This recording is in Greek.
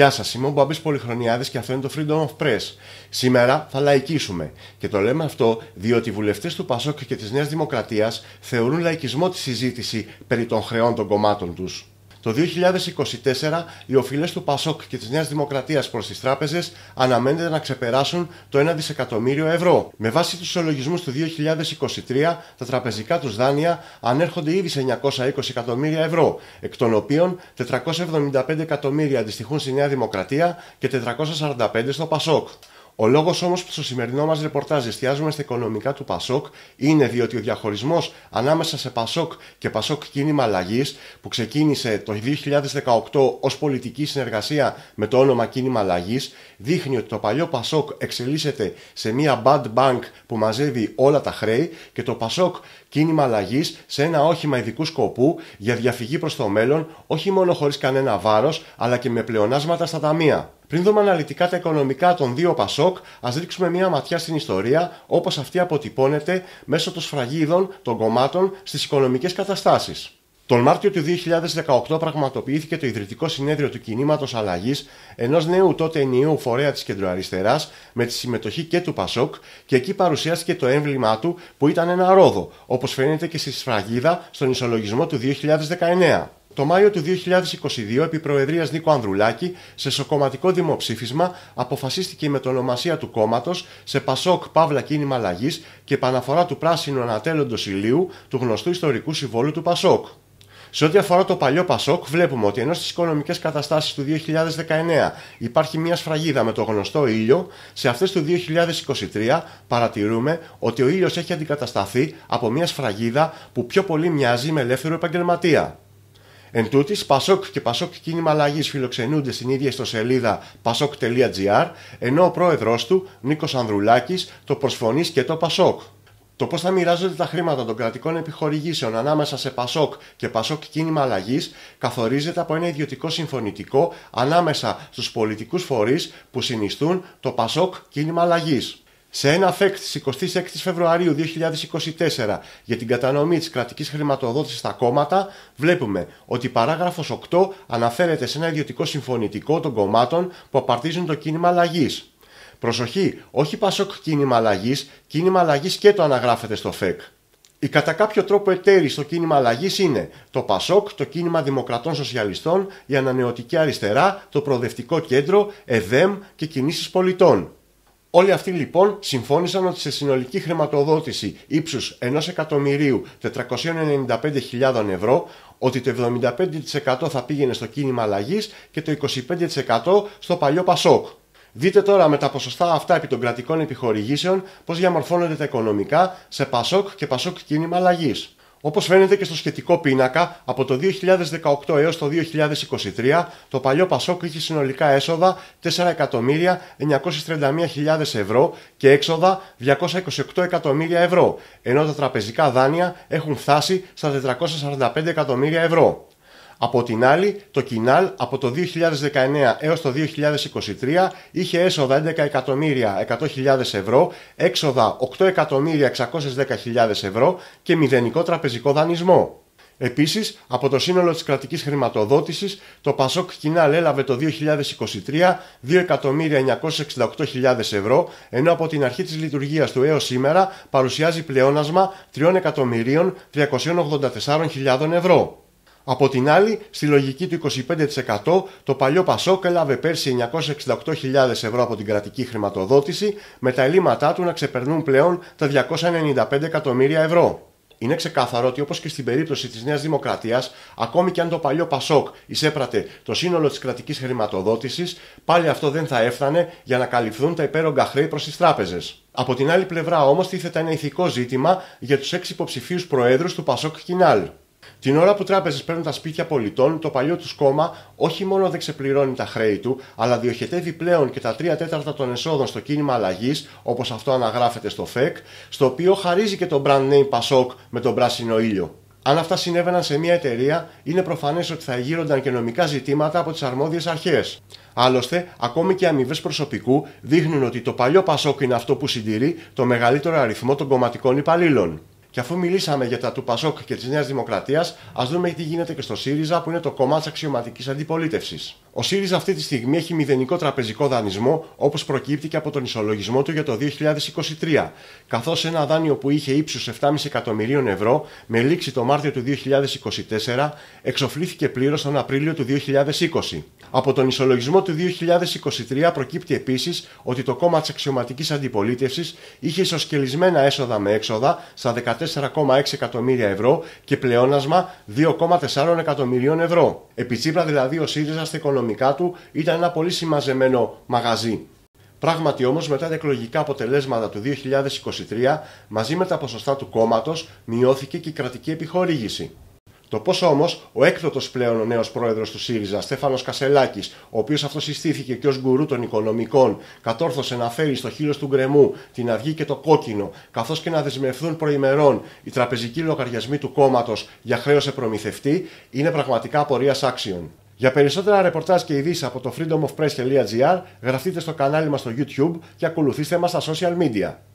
Γεια σας, είμαι ο Μπαμπής Πολυχρονιάδης και αυτό είναι το Freedom of Press. Σήμερα θα λαϊκίσουμε. Και το λέμε αυτό διότι οι βουλευτές του Πασόκ και της Νέας Δημοκρατίας θεωρούν λαϊκισμό τη συζήτηση περί των χρεών των κομμάτων τους. Το 2024 οι οφειλές του Πασόκ και της Νέας Δημοκρατίας προς τις τράπεζες αναμένεται να ξεπεράσουν το 1 δισεκατομμύριο ευρώ. Με βάση τους ολογισμούς του 2023, τα τραπεζικά τους δάνεια ανέρχονται ήδη σε 920 εκατομμύρια ευρώ, εκ των οποίων 475 εκατομμύρια αντιστοιχούν στη Νέα Δημοκρατία και 445 στο Πασόκ. Ο λόγος όμως που στο σημερινό μας ρεπορτάζ εστιάζουμε στα οικονομικά του Πασόκ είναι διότι ο διαχωρισμός ανάμεσα σε Πασόκ και Πασόκ κίνημα αλλαγής, που ξεκίνησε το 2018 ως πολιτική συνεργασία με το όνομα κίνημα αλλαγής, δείχνει ότι το παλιό Πασόκ εξελίσσεται σε μια bad bank που μαζεύει όλα τα χρέη και το Πασόκ κίνημα αλλαγής σε ένα όχημα ειδικού σκοπού για διαφυγή προς το μέλλον, όχι μόνο χωρίς κανένα βάρος, αλλά και με πλεονάσματα στα ταμεία. Πριν δούμε αναλυτικά τα οικονομικά των δύο Πασόκ, ας ρίξουμε μια ματιά στην ιστορία όπως αυτή αποτυπώνεται μέσω των σφραγίδων των κομμάτων στις οικονομικές καταστάσεις. Τον Μάρτιο του 2018 πραγματοποιήθηκε το ιδρυτικό συνέδριο του κινήματος αλλαγής ενός νέου τότε ενιαίου φορέα της κεντροαριστεράς με τη συμμετοχή και του Πασόκ και εκεί παρουσιάστηκε το έμβλημά του που ήταν ένα ρόδο, όπως φαίνεται και στη σφραγίδα στον ισολογισμό του 2019. Το Μάιο του 2022, επί Προεδρίας Νίκο Ανδρουλάκη, σε σοκοματικό δημοψήφισμα, αποφασίστηκε η μετονομασία του κόμματος σε Πασόκ Παύλα Κίνημα Αλλαγής και επαναφορά του πράσινου ανατέλλοντο ηλίου του γνωστού ιστορικού συμβόλου του Πασόκ. Σε ό,τι αφορά το παλιό Πασόκ, βλέπουμε ότι ενώ στις οικονομικές καταστάσεις του 2019 υπάρχει μια σφραγίδα με το γνωστό ήλιο, σε αυτές του 2023 παρατηρούμε ότι ο ήλιος έχει αντικατασταθεί από μια σφραγίδα που πιο πολύ μοιάζει με ελεύθερο επαγγελματία. Εν τούτης, Πασόκ και Πασόκ Κίνημα Αλλαγής φιλοξενούνται στην ίδια ιστοσελίδα pasok.gr, ενώ ο πρόεδρος του, Νίκος Ανδρουλάκης, το προσφωνείς και το Πασόκ. Το πώς θα μοιράζονται τα χρήματα των κρατικών επιχορηγήσεων ανάμεσα σε Πασόκ και Πασόκ κίνημα αλλαγής καθορίζεται από ένα ιδιωτικό συμφωνητικό ανάμεσα στους πολιτικούς φορείς που συνιστούν το Πασόκ κίνημα αλλαγής. Σε ένα φεκ τη 26 Φεβρουαρίου 2024 για την κατανομή της κρατικής χρηματοδότησης στα κόμματα, βλέπουμε ότι η παράγραφος 8 αναφέρεται σε ένα ιδιωτικό συμφωνητικό των κομμάτων που απαρτίζουν το κίνημα αλλαγής. Προσοχή, όχι Πασόκ κίνημα αλλαγής, κίνημα αλλαγής και το αναγράφεται στο ΦΕΚ. Οι κατά κάποιο τρόπο εταίροι στο κίνημα αλλαγής είναι το ΠΑΣΟΚ, το κίνημα Δημοκρατών Σοσιαλιστών, η Ανανεωτική Αριστερά, το Προοδευτικό Κέντρο, ΕΔΕΜ και κινήσεις πολιτών. Όλοι αυτοί λοιπόν συμφώνησαν ότι σε συνολική χρηματοδότηση ύψους 1.495.000 ευρώ ότι το 75% θα πήγαινε στο κίνημα αλλαγής και το 25% στο παλιό Πασόκ. Δείτε τώρα με τα ποσοστά αυτά επί των κρατικών επιχορηγήσεων πώς διαμορφώνονται τα οικονομικά σε Πασόκ και Πασόκ κίνημα αλλαγής. Όπως φαίνεται και στο σχετικό πίνακα, από το 2018 έως το 2023, το παλιό Πασόκ είχε συνολικά έσοδα 4.931.000 ευρώ και έξοδα 228 εκατομμύρια ευρώ, ενώ τα τραπεζικά δάνεια έχουν φτάσει στα 445 εκατομμύρια ευρώ. Από την άλλη, το Κινάλ από το 2019 έως το 2023 είχε έσοδα 11 εκατομμύρια 100.000 ευρώ, έξοδα 8 εκατομμύρια 610.000 ευρώ και μηδενικό τραπεζικό δανεισμό. Επίσης, από το σύνολο της κρατικής χρηματοδότησης, το Πασόκ Κινάλ έλαβε το 2023 2.968.000 ευρώ, ενώ από την αρχή της λειτουργίας του έως σήμερα παρουσιάζει πλεόνασμα 3.384.000 ευρώ. Από την άλλη, στη λογική του 25%, το παλιό Πασόκ έλαβε πέρσι 968.000 ευρώ από την κρατική χρηματοδότηση, με τα ελλείμματά του να ξεπερνούν πλέον τα 295 εκατομμύρια ευρώ. Είναι ξεκάθαρο ότι όπως και στην περίπτωση της Νέας Δημοκρατίας, ακόμη και αν το παλιό Πασόκ εισέπρατε το σύνολο της κρατικής χρηματοδότησης, πάλι αυτό δεν θα έφτανε για να καλυφθούν τα υπέρογκα χρέη προς τις τράπεζες. Από την άλλη πλευρά όμως τίθεται ένα ηθικό ζήτημα για τους έξι υποψηφίους προέδρους του Πασόκ Κινάλ. Την ώρα που τράπεζες παίρνουν τα σπίτια πολιτών, το παλιό τους κόμμα όχι μόνο δεν ξεπληρώνει τα χρέη του, αλλά διοχετεύει πλέον και τα 3 τέταρτα των εσόδων στο κίνημα αλλαγής, όπως αυτό αναγράφεται στο ΦΕΚ, στο οποίο χαρίζει και το brand name Πασόκ με τον πράσινο ήλιο. Αν αυτά συνέβαιναν σε μια εταιρεία, είναι προφανές ότι θα γύρονταν και νομικά ζητήματα από τις αρμόδιες αρχές. Άλλωστε, ακόμη και αμοιβές προσωπικού δείχνουν ότι το παλιό Πασόκ είναι αυτό που συντηρεί το μεγαλύτερο αριθμό των κομματικών υπαλλήλων. Και αφού μιλήσαμε για τα του Πασόκ και της Νέας Δημοκρατίας, ας δούμε τι γίνεται και στο ΣΥΡΙΖΑ, που είναι το κομμάτι της αξιωματικής αντιπολίτευσης. Ο ΣΥΡΙΖΑ αυτή τη στιγμή έχει μηδενικό τραπεζικό δανεισμό, όπως προκύπτει και από τον ισολογισμό του για το 2023, καθώς ένα δάνειο που είχε ύψους 7,5 εκατομμυρίων ευρώ, με λήξη το Μάρτιο του 2024, εξοφλήθηκε πλήρως τον Απρίλιο του 2020. Από τον ισολογισμό του 2023 προκύπτει επίσης ότι το κόμμα της αξιωματικής αντιπολίτευσης είχε ισοσκελισμένα έσοδα με έξοδα στα 14,6 εκατομμύρια ευρώ και πλεόνασμα 2,4 εκατομμυρίων ευρώ. Επί δηλαδή ο ΣΥΡΙΖΑ στα οικονομικά του ήταν ένα πολύ συμμαζεμένο μαγαζί. Πράγματι όμως μετά τα εκλογικά αποτελέσματα του 2023 μαζί με τα ποσοστά του κόμματος μειώθηκε και η κρατική επιχορήγηση. Το πώ όμως ο έκδοτος πλέον ο νέος πρόεδρος του ΣΥΡΙΖΑ, Στέφανος Κασελάκης, ο οποίος αυτό συστήθηκε και ως γκουρού των οικονομικών, κατόρθωσε να φέρει στο χείλος του γκρεμού την αυγή και το κόκκινο, καθώς και να δεσμευθούν προημερών οι τραπεζικοί λογαριασμοί του κόμματος για χρέος σε προμηθευτή, είναι πραγματικά απορίας άξιων. Για περισσότερα ρεπορτάζ και ειδήσεις από το freedomofpress.gr γραφτείτε στο κανάλι μας στο YouTube και ακολουθήστε μας στα social media.